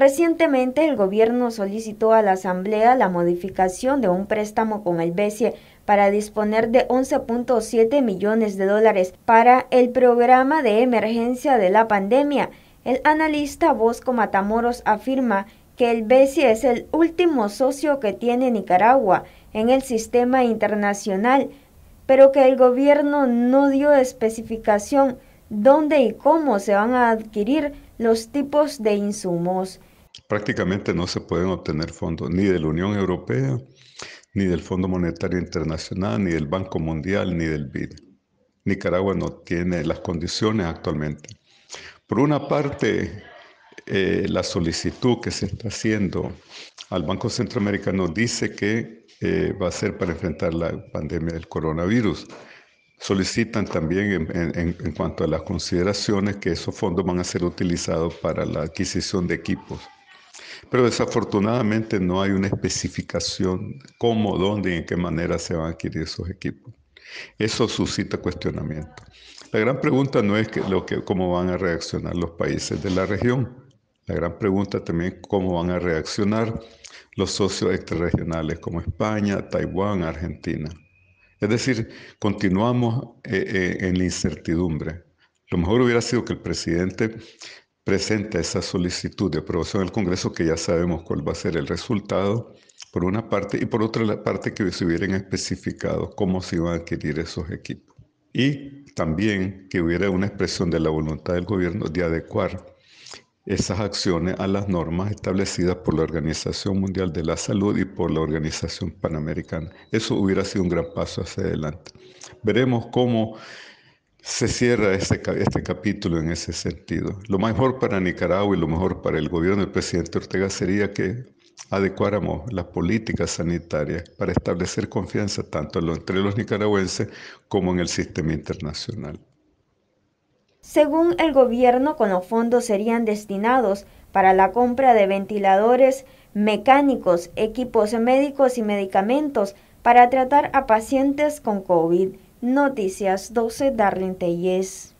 Recientemente el gobierno solicitó a la Asamblea la modificación de un préstamo con el BCE para disponer de 11.7 millones de dólares para el programa de emergencia de la pandemia. El analista Bosco Matamoros afirma que el BCE es el último socio que tiene Nicaragua en el sistema internacional, pero que el gobierno no dio especificación dónde y cómo se van a adquirir los tipos de insumos prácticamente no se pueden obtener fondos ni de la Unión Europea, ni del Fondo Monetario Internacional, ni del Banco Mundial, ni del BID. Nicaragua no tiene las condiciones actualmente. Por una parte, eh, la solicitud que se está haciendo al Banco Centroamericano dice que eh, va a ser para enfrentar la pandemia del coronavirus. Solicitan también en cuanto a las consideraciones que esos fondos van a ser utilizados para la adquisición de equipos. Pero desafortunadamente no hay una especificación cómo, dónde y en qué manera se van a adquirir esos equipos. Eso suscita cuestionamiento. La gran pregunta no es lo que, cómo van a reaccionar los países de la región. La gran pregunta también es cómo van a reaccionar los socios extrarregionales como España, Taiwán, Argentina. Es decir, continuamos eh, eh, en la incertidumbre. Lo mejor hubiera sido que el presidente presenta esa solicitud de aprobación del Congreso, que ya sabemos cuál va a ser el resultado, por una parte, y por otra la parte que se hubieran especificado cómo se iban a adquirir esos equipos. Y también que hubiera una expresión de la voluntad del gobierno de adecuar esas acciones a las normas establecidas por la Organización Mundial de la Salud y por la Organización Panamericana. Eso hubiera sido un gran paso hacia adelante. Veremos cómo se cierra este, este, capítulo en ese sentido. Lo mejor para Nicaragua y lo mejor para el gobierno del presidente Ortega sería que adecuáramos las políticas sanitarias para establecer confianza tanto entre los nicaragüenses como en el sistema internacional. Según el gobierno, con los fondos serían destinados para la compra de ventiladores mecánicos, equipos médicos y medicamentos para tratar a pacientes con COVID. Noticias 12 Darling Tellez.